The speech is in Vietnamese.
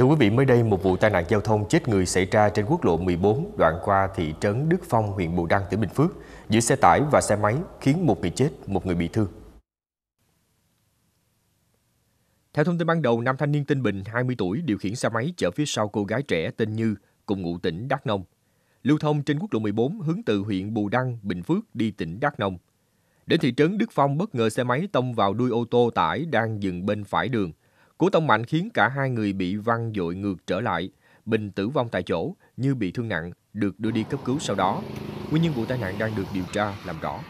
Thưa quý vị, mới đây một vụ tai nạn giao thông chết người xảy ra trên quốc lộ 14 đoạn qua thị trấn Đức Phong, huyện Bù Đăng, tỉnh Bình Phước giữa xe tải và xe máy khiến một người chết, một người bị thương. Theo thông tin ban đầu, nam thanh niên tên Bình, 20 tuổi, điều khiển xe máy chở phía sau cô gái trẻ tên Như, cùng ngụ tỉnh Đắk Nông. Lưu thông trên quốc lộ 14 hướng từ huyện Bù Đăng, Bình Phước đi tỉnh Đắk Nông. Đến thị trấn Đức Phong bất ngờ xe máy tông vào đuôi ô tô tải đang dừng bên phải đường. Cú tông mạnh khiến cả hai người bị văng dội ngược trở lại. Bình tử vong tại chỗ, Như bị thương nặng, được đưa đi cấp cứu sau đó. Nguyên nhân vụ tai nạn đang được điều tra làm rõ.